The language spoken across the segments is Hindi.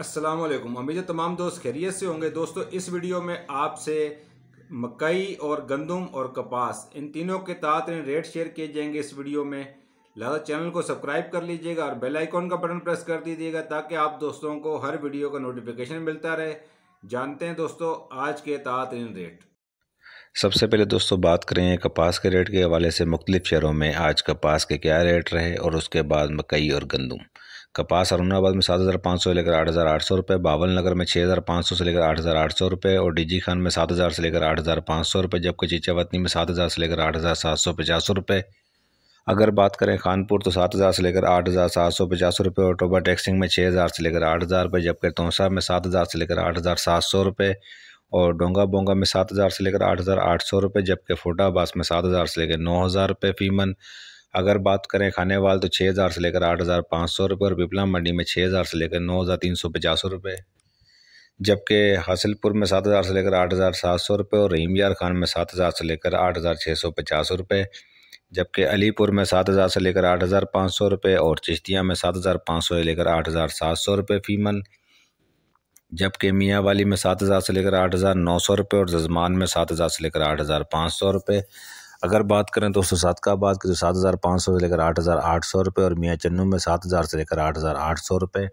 असलम उम्मीद है तमाम दोस्त खैरियत से होंगे दोस्तों इस वीडियो में आपसे मकई और गंदम और कपास इन तीनों के तहत रेट शेयर किए जाएंगे इस वीडियो में लिहाजा चैनल को सब्सक्राइब कर लीजिएगा और बेल आइकॉन का बटन प्रेस कर दीजिएगा ताकि आप दोस्तों को हर वीडियो का नोटिफिकेशन मिलता रहे जानते हैं दोस्तों आज के तहत रेट सबसे पहले दोस्तों बात करें कपास के रेट के हवाले से मुख्तलिफ़ शहरों में आज कपास के क्या रेट रहे और उसके बाद मकई और गंदम कपास अरुणाबाद में सात हज़ार पाँच सौ लेकर आठ हज़ार आठ सौ रुपये बाबल नगर में छः हज़ार पाँच सौ से लेकर आठ हज़ार आठ सौ रुपये और डीजी खान में सात हज़ार से लेकर आठ हज़ार पाँच सौ रुपये जबकि चीचावतनी में सात हज़ार से लेकर आठ हज़ार सात सौ पचास रुपये अगर बात करें खानपुर तो सात हज़ार से लेकर आठ हज़ार सात सौ पचास रुपये और टोबा टैक्सिंग में छः हज़ार से लेकर आठ हज़ार रुपये जबकि तोसा में सात हज़ार से लेकर आठ हज़ार सात सौ रुपये और डोंगा बोंगा में सात हज़ार से लेकर आठ हज़ार आठ सौ रुपये जबकि फोटाबास में सात हज़ार से लेकर नौ हज़ार रुपये फ़ीमन अगर बात करें खाने वाल तो छः हज़ार से लेकर आठ हज़ार पाँच सौ रुपये और पिपला मंडी में छः हज़ार से लेकर नौ हज़ार तीन सौ पचास रुपये जबकि हासिलपुर में सात हज़ार से लेकर आठ हज़ार सात सौ रुपये और रहीम यार खान में सात हज़ार से लेकर आठ हज़ार छः सौ पचास रुपये जबकि अलीपुर में सात हज़ार से लेकर आठ हज़ार पाँच सौ रुपये और चिश्तिया में सात हज़ार पाँच सौ से लेकर आठ हज़ार सात सौ रुपये फ़ीमन जबकि मियाँ वाली में सात हज़ार से लेकर आठ हज़ार नौ सौ रुपये और जजमान में सात हज़ार से लेकर आठ हज़ार पाँच सौ रुपये अगर बात करें तो उससे सात का बात की तो सात हज़ार पाँच सौ से लेकर आठ हज़ार आठ सौ रुपये और मियाँ चन्नू में सात हज़ार से लेकर आठ हज़ार आठ सौ रुपये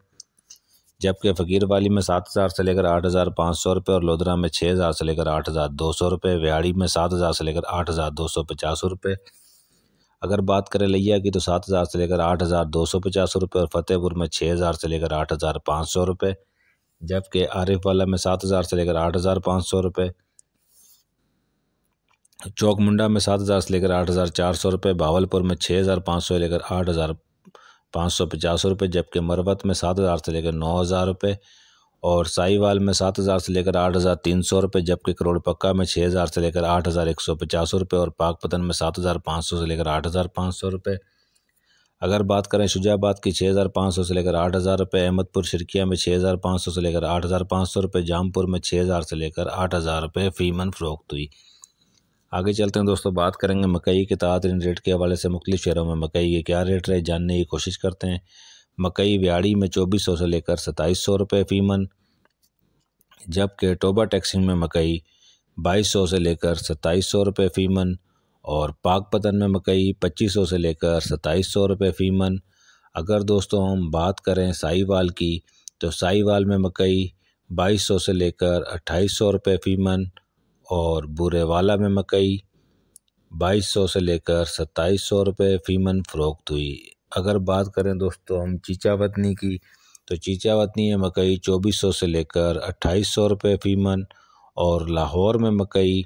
जबकि फ़कीर वाली में सात हज़ार से लेकर आठ हज़ार पाँच सौ रुपये और लोधरा में छः हज़ार से लेकर आठ हज़ार दो सौ रुपये व्याड़ी में सात हज़ार से लेकर आठ हज़ार दो सौ पचास रुपये अगर बात करें लिया की तो सात हज़ार से लेकर आठ हज़ार दो सौ पचास रुपये और फतेहपुर में छः हज़ार से लेकर आठ हज़ार पाँच सौ रुपये जबकि आरिफ वाला में सात हज़ार से लेकर आठ हज़ार पाँच सौ रुपये चौक मुंडा में सात हज़ार से लेकर आठ हज़ार चार सौ रुपये भावलपुर में छः हज़ार पाँच सौ लेकर आठ हज़ार पाँच सौ पचास रुपये जबकि मरवत में सात हज़ार से लेकर नौ हज़ार रुपये और साईवाल में सात हज़ार से लेकर आठ हज़ार तीन सौ रुपये जबकि करोड़पक्का में छः हज़ार से लेकर आठ हज़ार एक सौ पचास रुपये और पाकपतन में सात हज़ार पाँच सौ से लेकर आठ हज़ार पाँच सौ रुपये अगर बात करें शुजाबाद की छः हज़ार पाँच सौ से लेकर आठ हज़ार रुपये अहमदपुर शिरकिया में छः हज़ार पाँच सौ से लेकर आठ हज़ार पाँच सौ रुपये जामपुर में छः हज़ार से लेकर आठ हज़ार रुपये फ़ीमन फ़रोख्त हुई आगे चलते हैं दोस्तों बात करेंगे मकई के तादरीन रेट के हवाले से मुख्तु शहरों में मकई के क्या रेट रहे जानने की कोशिश करते हैं मकई व्याड़ी में चौबीस सौ से लेकर सताईस सौ रुपये फ़ीमन जबकि टोबा टैक्सिंग में मकई बाईस सौ से लेकर सताईस सौ रुपये फ़ीमन और पाक पतन में मकई पच्चीस सौ से लेकर सताईस सौ रुपये फ़ीमन अगर दोस्तों हम बात करें साईवाल की तो साईवाल में मकई बाईस सौ से लेकर अट्ठाईस सौ रुपये फ़ीमन और बुरे वाला में मकई बाईस सौ से लेकर सत्ताईस सौ रुपये फ़ीमन फ़रोख्त हुई अगर बात करें दोस्तों हम चीचा वतनी की तो चीचा वतनी में मकई चौबीस सौ से लेकर अट्ठाईस सौ रुपये फ़ीमन और लाहौर में मकई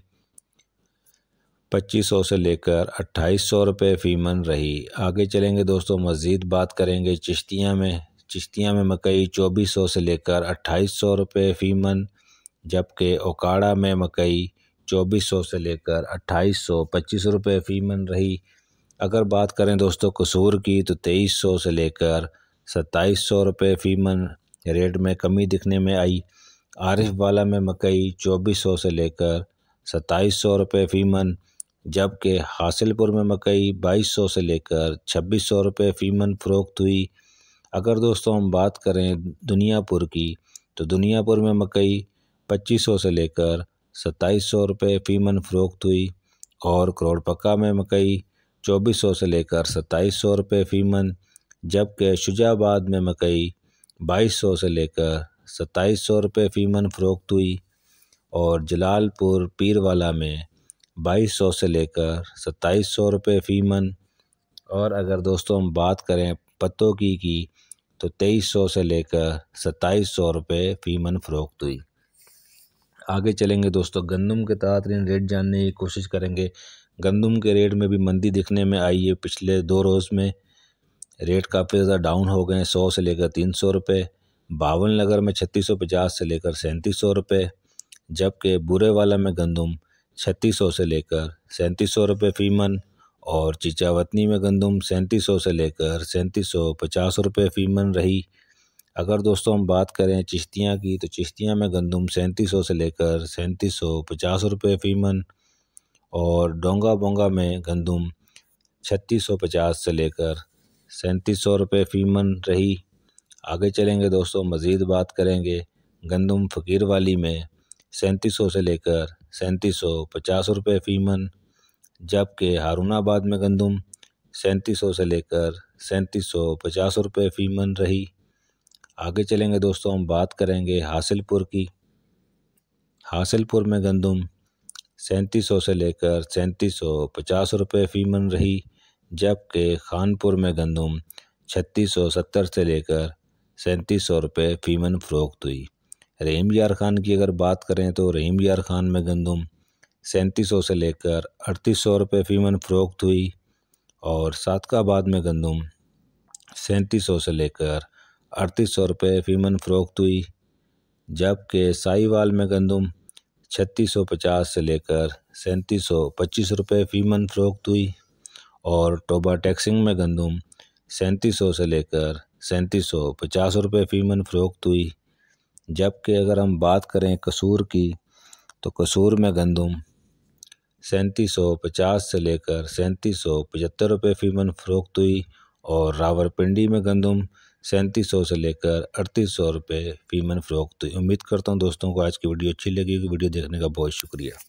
पच्चीस सौ से लेकर अट्ठाईस सौ रुपये फ़ीमन रही आगे चलेंगे दोस्तों मज़ीद बात करेंगे चिश्तियाँ में चिश्तियाँ में मकई चौबीस सौ से लेकर अट्ठाईस सौ रुपये फ़ीमन जबकि ओकाड़ा में मकई चौबीस सौ से लेकर अट्ठाईस सौ पच्चीस सौ रुपये फ़ी मन रही अगर बात करें दोस्तों कसूर की तो तेईस सौ से लेकर सत्ताईस सौ रुपये फ़ी मन रेट में कमी दिखने में आई आरिफ वाला में मकई चौबीस सौ से लेकर सत्ताईस सौ रुपये फ़ी मन जबकि हासिलपुर में मकई बाईस सौ से लेकर छब्बीस सौ रुपये फ़ी मन फ़रोख्त हुई अगर दोस्तों हम बात करें दुनियापुर की तो दुनियापुर में मकई पच्चीस सौ से लेकर सत्ताईस सौ रुपये फीमन फ़रोख्त हुई और करोड़पक्का में मकई चौबीस सौ से लेकर सत्ताईस सौ रुपये फीमन जबकि शुजाबाद में मकई बाईस सौ से लेकर सत्ताईस सौ रुपये फ़ीमन फ़रोख्त हुई और जलालपुर पीरवाला में बाईस सौ से लेकर सत्ताईस सौ रुपये फ़ीमन और अगर दोस्तों हम बात करें पत्तों की की तो तेईस सौ से लेकर सत्ताईस सौ रुपये फ़ीमन फ़रोख्त हुई आगे चलेंगे दोस्तों गंदम के तातरीन रेट जानने की कोशिश करेंगे गंदम के रेट में भी मंदी दिखने में आई है पिछले दो रोज़ में रेट काफ़ी ज़्यादा डाउन हो गए सौ से लेकर तीन सौ रुपये बावन नगर में छत्तीस सौ पचास से लेकर सैंतीस सौ रुपये जबकि बुरे वाला में गंदम छत्तीस सौ से लेकर सैंतीस सौ रुपये फ़ीमन और चिचावतनी में गंदम सैंतीस सौ से लेकर सैंतीस सौ पचास रुपये फ़ीमन रही अगर दोस्तों हम बात करें चिश्तियाँ की तो चिश्तियाँ में गंदम सैंतीस सौ से लेकर सैंतीस सौ पचास रुपये फ़ीमन और डोंगा बोंगा में गंदम छत्तीस सौ पचास से लेकर सैंतीस सौ रुपये फ़ीमन रही आगे चलेंगे दोस्तों मज़ीद बात करेंगे गंदम फ़कीर वाली में सैंतीस सौ से लेकर सैंतीस सौ पचास रुपये फ़ीमन जबकि जबकि हारूनाबाद में गंदम सैंतीस सौ से लेकर सैंतीस सौ पचास रुपये फ़ीमन रही आगे चलेंगे दोस्तों हम बात करेंगे हासिलपुर की हासिलपुर में गंदम सैंतीस सौ से लेकर सैंतीस सौ पचास रुपये फ़ीमन रही जबकि खानपुर में गंदम छत्तीस सौ सत्तर से लेकर सैंतीस सौ रुपये फ़ीमन फ़रोख्त हुई रहीम यार खान की अगर बात करें तो रहीम यार खान में गंदम सैंतीस सौ से लेकर अड़तीस सौ रुपये फ़ीमन फ़रोख्त हुई और सादकाबाद में गंदम सैंतीस सौ से लेकर अड़तीस सौ रुपये फ़ीमन फ़रोख्त हुई जबकि साहिवाल में गंदम छत्तीस सौ पचास से लेकर सैंतीस सौ पच्चीस रुपये फ़ीमन फ़रोख्त हुई और टोबा टैक्सिंग में गंदम सैंतीस सौ से लेकर सैंतीस सौ पचास रुपये फ़ीमन फ़रोख्त हुई जबकि अगर हम बात करें कसूर की तो कसूर में गंदम सैंतीस सौ पचास से लेकर सैंतीस सौ पचहत्तर रुपये फ़ीमन फ़रोख्त हुई और रावरपिंडी में गंदम सैंतीस सौ से लेकर अड़तीस सौ रुपये फीमन फ़्रोक तो उम्मीद करता हूँ दोस्तों को आज की वीडियो अच्छी लगेगी वीडियो देखने का बहुत शुक्रिया